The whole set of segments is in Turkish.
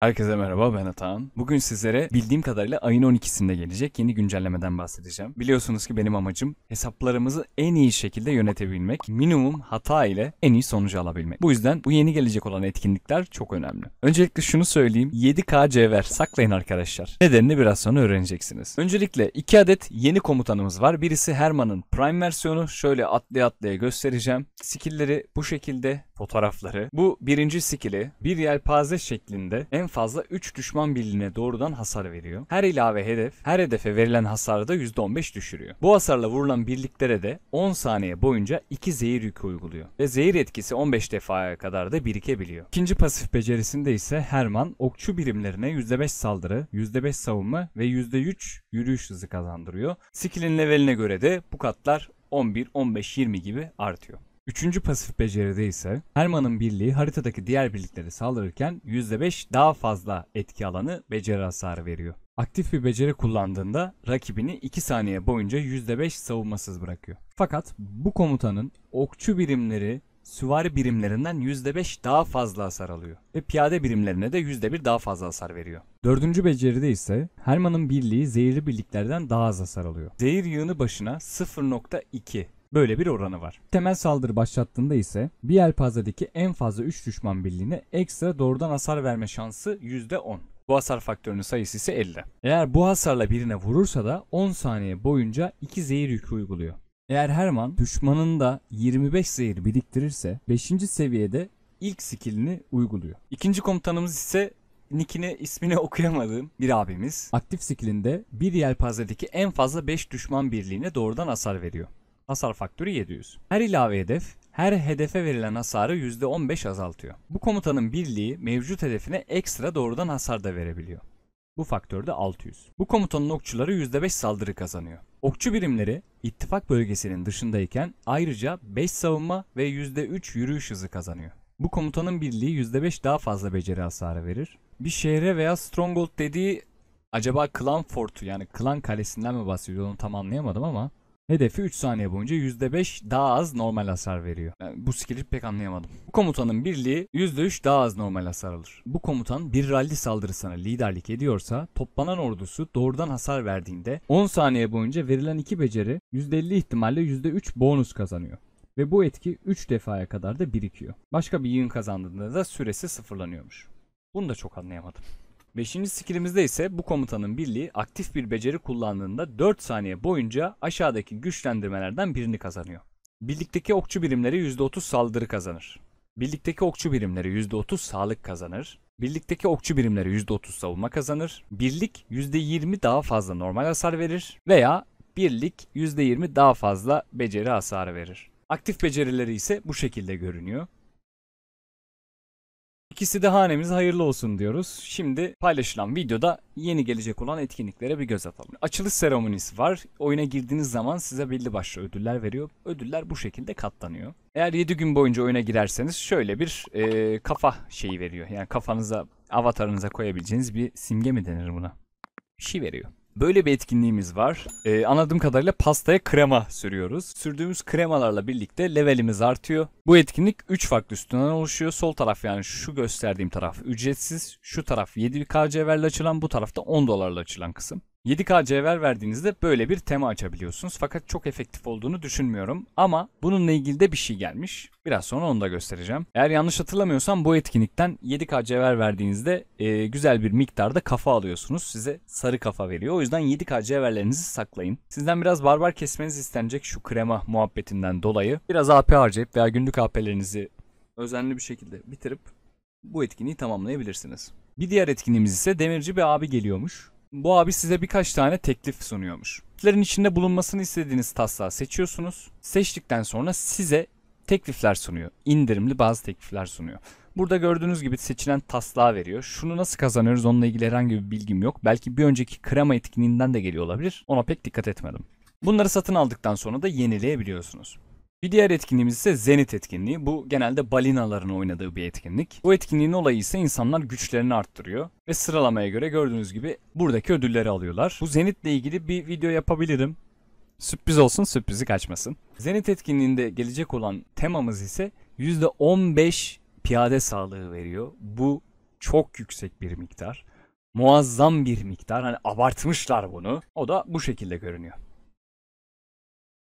Herkese merhaba ben Atahan. Bugün sizlere bildiğim kadarıyla ayın 12'sinde gelecek yeni güncellemeden bahsedeceğim. Biliyorsunuz ki benim amacım hesaplarımızı en iyi şekilde yönetebilmek, minimum hata ile en iyi sonucu alabilmek. Bu yüzden bu yeni gelecek olan etkinlikler çok önemli. Öncelikle şunu söyleyeyim 7K cevher saklayın arkadaşlar. Nedenini biraz sonra öğreneceksiniz. Öncelikle 2 adet yeni komutanımız var. Birisi Herman'ın Prime versiyonu. Şöyle atlaya atlaya göstereceğim. Skill'leri bu şekilde fotoğrafları. Bu birinci skill'i bir yelpaze şeklinde en en fazla 3 düşman birliğine doğrudan hasar veriyor. Her ilave hedef, her hedefe verilen hasarı da %15 düşürüyor. Bu hasarla vurulan birliklere de 10 saniye boyunca 2 zehir yükü uyguluyor. Ve zehir etkisi 15 defaya kadar da birikebiliyor. İkinci pasif becerisinde ise Herman okçu birimlerine %5 saldırı, %5 savunma ve %3 yürüyüş hızı kazandırıyor. Skill'in leveline göre de bu katlar 11, 15, 20 gibi artıyor. Üçüncü pasif beceride ise Herman'ın birliği haritadaki diğer birliklere saldırırken %5 daha fazla etki alanı beceri hasarı veriyor. Aktif bir beceri kullandığında rakibini 2 saniye boyunca %5 savunmasız bırakıyor. Fakat bu komutanın okçu birimleri süvari birimlerinden %5 daha fazla hasar alıyor ve piyade birimlerine de %1 daha fazla hasar veriyor. Dördüncü beceride ise Herman'ın birliği zehirli birliklerden daha az hasar alıyor. Zehir yığını başına 0.2 Böyle bir oranı var. Temel saldırı başlattığında ise bir yelpazedeki en fazla 3 düşman birliğine ekstra doğrudan hasar verme şansı %10. Bu hasar faktörünün sayısı ise 50. Eğer bu hasarla birine vurursa da 10 saniye boyunca 2 zehir yükü uyguluyor. Eğer Herman düşmanın da 25 zehir biriktirirse 5. seviyede ilk skillini uyguluyor. İkinci komutanımız ise nickini ismini okuyamadığım bir abimiz. Aktif skillinde bir yelpazedeki en fazla 5 düşman birliğine doğrudan hasar veriyor. Hasar faktörü 700. Her ilave hedef her hedefe verilen hasarı %15 azaltıyor. Bu komutanın birliği mevcut hedefine ekstra doğrudan hasar da verebiliyor. Bu faktör de 600. Bu komutanın okçuları %5 saldırı kazanıyor. Okçu birimleri ittifak bölgesinin dışındayken ayrıca 5 savunma ve %3 yürüyüş hızı kazanıyor. Bu komutanın birliği %5 daha fazla beceri hasarı verir. Bir şehre veya stronghold dediği acaba klan fortu yani klan kalesinden mi bahsediyor onu tam anlayamadım ama Hedefi 3 saniye boyunca %5 daha az normal hasar veriyor. Yani bu skill'i pek anlayamadım. Bu komutanın birliği %3 daha az normal hasar alır. Bu komutan bir rally saldırısına liderlik ediyorsa toplanan ordusu doğrudan hasar verdiğinde 10 saniye boyunca verilen iki beceri %50 ihtimalle %3 bonus kazanıyor ve bu etki 3 defaya kadar da birikiyor. Başka bir yığın kazandığında da süresi sıfırlanıyormuş. Bunu da çok anlayamadım. Beşinci skillimizde ise bu komutanın birliği aktif bir beceri kullandığında 4 saniye boyunca aşağıdaki güçlendirmelerden birini kazanıyor. Birlikteki okçu birimleri %30 saldırı kazanır. Birlikteki okçu birimleri %30 sağlık kazanır. Birlikteki okçu birimleri %30 savunma kazanır. Birlik %20 daha fazla normal hasar verir veya birlik %20 daha fazla beceri hasarı verir. Aktif becerileri ise bu şekilde görünüyor. İkisi de hanemiz hayırlı olsun diyoruz. Şimdi paylaşılan videoda yeni gelecek olan etkinliklere bir göz atalım. Açılış seremonisi var. Oyuna girdiğiniz zaman size belli başlı ödüller veriyor. Ödüller bu şekilde katlanıyor. Eğer 7 gün boyunca oyuna girerseniz şöyle bir e, kafa şeyi veriyor. Yani kafanıza, avatarınıza koyabileceğiniz bir simge mi denir buna? Bir şey veriyor. Böyle bir etkinliğimiz var. Ee, anladığım kadarıyla pastaya krema sürüyoruz. Sürdüğümüz kremalarla birlikte levelimiz artıyor. Bu etkinlik 3 farklı üstünden oluşuyor. Sol taraf yani şu gösterdiğim taraf ücretsiz. Şu taraf 7K cevherle açılan bu tarafta 10 dolarla açılan kısım. 7K cevher verdiğinizde böyle bir tema açabiliyorsunuz. Fakat çok efektif olduğunu düşünmüyorum. Ama bununla ilgili de bir şey gelmiş. Biraz sonra onu da göstereceğim. Eğer yanlış hatırlamıyorsam bu etkinlikten 7K cevher verdiğinizde e, güzel bir miktarda kafa alıyorsunuz. Size sarı kafa veriyor. O yüzden 7K cevherlerinizi saklayın. Sizden biraz barbar kesmeniz istenecek şu krema muhabbetinden dolayı. Biraz AP harcayıp veya günlük AP'lerinizi özenli bir şekilde bitirip bu etkinliği tamamlayabilirsiniz. Bir diğer etkinliğimiz ise demirci bir abi geliyormuş. Bu abi size birkaç tane teklif sunuyormuş. Tekliflerin içinde bulunmasını istediğiniz taslağı seçiyorsunuz. Seçtikten sonra size teklifler sunuyor. İndirimli bazı teklifler sunuyor. Burada gördüğünüz gibi seçilen taslağı veriyor. Şunu nasıl kazanıyoruz onunla ilgili herhangi bir bilgim yok. Belki bir önceki krema etkinliğinden de geliyor olabilir. Ona pek dikkat etmedim. Bunları satın aldıktan sonra da yenileyebiliyorsunuz. Bir diğer etkinliğimiz ise Zenit etkinliği. Bu genelde balinaların oynadığı bir etkinlik. Bu etkinliğin olayı ise insanlar güçlerini arttırıyor ve sıralamaya göre gördüğünüz gibi buradaki ödülleri alıyorlar. Bu Zenit ile ilgili bir video yapabilirim. Sürpriz olsun, sürprizi kaçmasın. Zenit etkinliğinde gelecek olan temamız ise %15 piyade sağlığı veriyor. Bu çok yüksek bir miktar. Muazzam bir miktar. Hani abartmışlar bunu. O da bu şekilde görünüyor.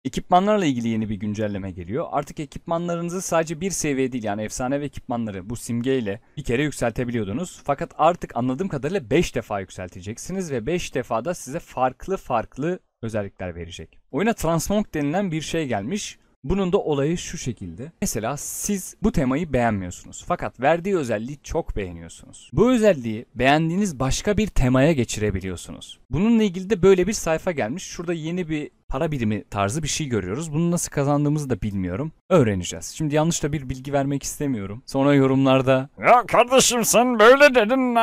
Ekipmanlarla ilgili yeni bir güncelleme geliyor. Artık ekipmanlarınızı sadece bir seviye değil yani efsane ve ekipmanları bu simgeyle bir kere yükseltebiliyordunuz. Fakat artık anladığım kadarıyla 5 defa yükselteceksiniz ve 5 defada size farklı farklı özellikler verecek. Oyuna transmog denilen bir şey gelmiş. Bunun da olayı şu şekilde. Mesela siz bu temayı beğenmiyorsunuz. Fakat verdiği özelliği çok beğeniyorsunuz. Bu özelliği beğendiğiniz başka bir temaya geçirebiliyorsunuz. Bununla ilgili de böyle bir sayfa gelmiş. Şurada yeni bir para birimi tarzı bir şey görüyoruz. Bunu nasıl kazandığımızı da bilmiyorum. Öğreneceğiz. Şimdi yanlış da bir bilgi vermek istemiyorum. Sonra yorumlarda ya kardeşim sen böyle dedin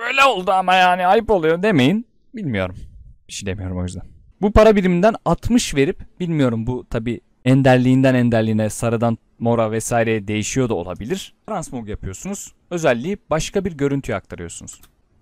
böyle oldu ama yani ayıp oluyor demeyin. Bilmiyorum. Bir şey demiyorum o yüzden. Bu para biriminden 60 verip bilmiyorum bu tabi enderliğinden enderliğine sarıdan mora vesaire değişiyor da olabilir. Transmog yapıyorsunuz. Özelliği başka bir görüntüye aktarıyorsunuz.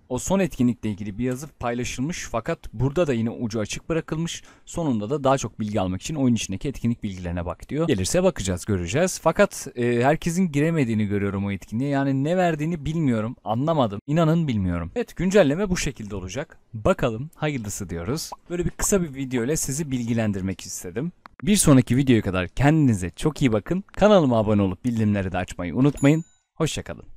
O son etkinlikle ilgili bir yazı paylaşılmış fakat burada da yine ucu açık bırakılmış. Sonunda da daha çok bilgi almak için oyun içindeki etkinlik bilgilerine bak diyor. Gelirse bakacağız göreceğiz. Fakat e, herkesin giremediğini görüyorum o etkinliğe. Yani ne verdiğini bilmiyorum anlamadım. İnanın bilmiyorum. Evet güncelleme bu şekilde olacak. Bakalım hayırlısı diyoruz. Böyle bir kısa bir video ile sizi bilgilendirmek istedim. Bir sonraki videoya kadar kendinize çok iyi bakın. Kanalıma abone olup bildirimleri de açmayı unutmayın. Hoşçakalın.